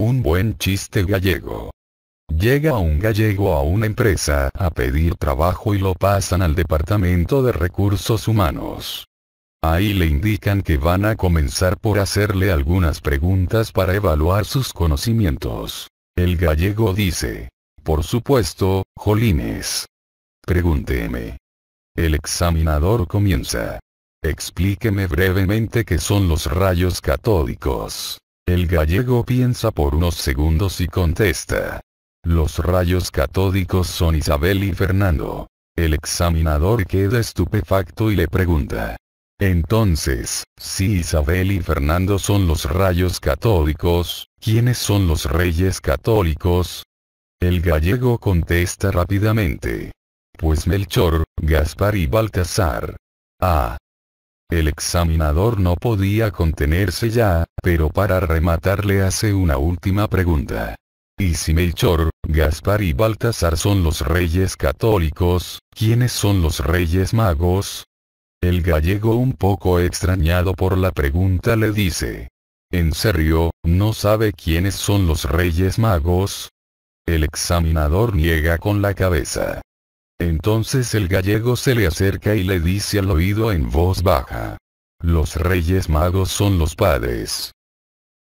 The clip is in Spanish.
Un buen chiste gallego. Llega un gallego a una empresa a pedir trabajo y lo pasan al departamento de recursos humanos. Ahí le indican que van a comenzar por hacerle algunas preguntas para evaluar sus conocimientos. El gallego dice. Por supuesto, Jolines. Pregúnteme. El examinador comienza. Explíqueme brevemente qué son los rayos catódicos. El gallego piensa por unos segundos y contesta. Los rayos catódicos son Isabel y Fernando. El examinador queda estupefacto y le pregunta. Entonces, si Isabel y Fernando son los rayos católicos, ¿quiénes son los reyes católicos? El gallego contesta rápidamente. Pues Melchor, Gaspar y Baltasar. Ah, el examinador no podía contenerse ya, pero para rematar le hace una última pregunta. Y si Melchor, Gaspar y Baltasar son los reyes católicos, ¿quiénes son los reyes magos? El gallego un poco extrañado por la pregunta le dice. ¿En serio, no sabe quiénes son los reyes magos? El examinador niega con la cabeza. Entonces el gallego se le acerca y le dice al oído en voz baja. Los reyes magos son los padres.